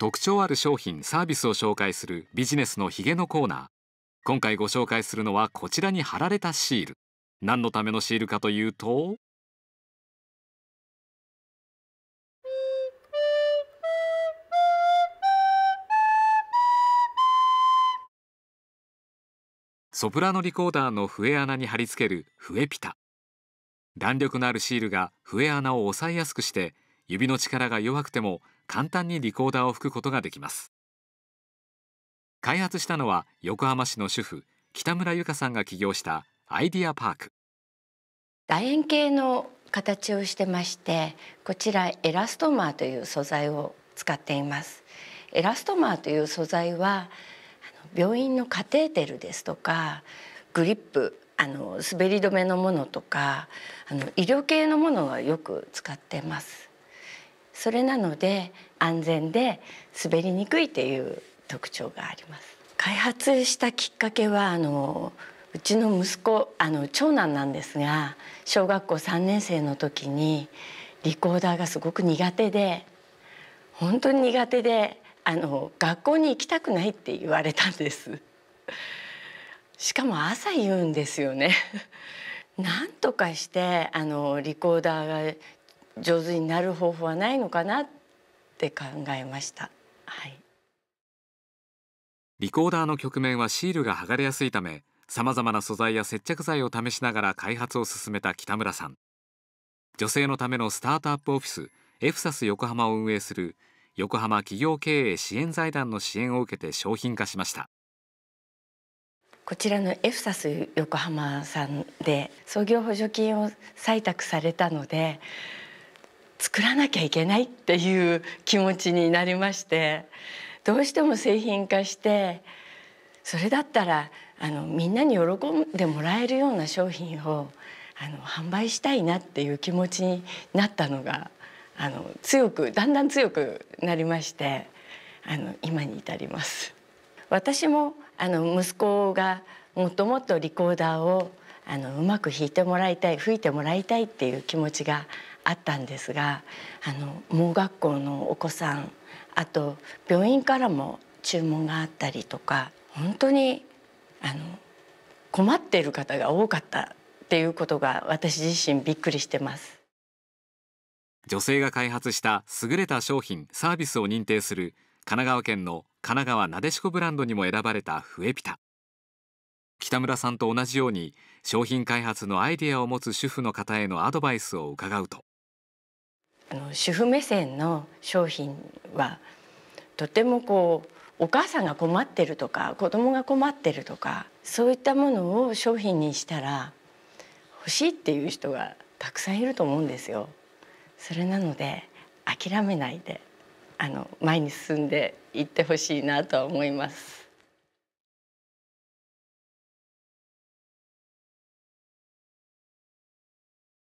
特徴ある商品サービスを紹介するビジネスのヒゲのコーナー今回ご紹介するのはこちらに貼られたシール何のためのシールかというとソプラノリコーダーの笛穴に貼り付ける笛ピタ弾力のあるシールが笛穴を押さえやすくして指の力が弱くても簡単にリコーダーを吹くことができます開発したのは横浜市の主婦北村由香さんが起業したアイディアパーク楕円形の形をしてましてこちらエラストマーという素材を使っていますエラストマーという素材は病院のカテーテルですとかグリップあの滑り止めのものとかあの医療系のものがよく使ってますそれなので安全で滑りにくいという特徴があります。開発したきっかけはあのうちの息子あの長男なんですが小学校3年生の時にリコーダーがすごく苦手で本当に苦手であの学校に行きたくないって言われたんですしかも朝言うんですよね なんとかしてあのリコーダーが上手になる方法はないのかなって考えました、はい、リコーダーの曲面はシールが剥がれやすいためさまざまな素材や接着剤を試しながら開発を進めた北村さん女性のためのスタートアップオフィスエフサス横浜を運営する横浜企業経営支援財団の支援を受けて商品化しましたこちらのエフサス横浜さんで創業補助金を採択されたので作らなきゃいけないっていう気持ちになりましてどうしても製品化してそれだったらあのみんなに喜んでもらえるような商品をあの販売したいなっていう気持ちになったのがあの強くだんだん強くなりましてあの今に至ります。私もあの息子がもっともっとリコーダーをあのうまく弾いてもらいたい吹いてもらいたいっていう気持ちがあったんですがあの盲学校のお子さんあと病院からも注文があったりとか本当にあの困っている方が多かったっていうことが私自身びっくりしてます女性が開発した優れた商品サービスを認定する神奈川県の神奈川なでしこブランドにも選ばれたフエピタ北村さんと同じように商品開発のアイデアを持つ主婦の方へのアドバイスを伺うとあの主婦目線の商品はとてもこうお母さんが困ってるとか子供が困ってるとかそういったものを商品にしたら欲しいっていう人がたくさんいると思うんですよ。それなので諦めないであの前に進んでいってほしいなとは思います。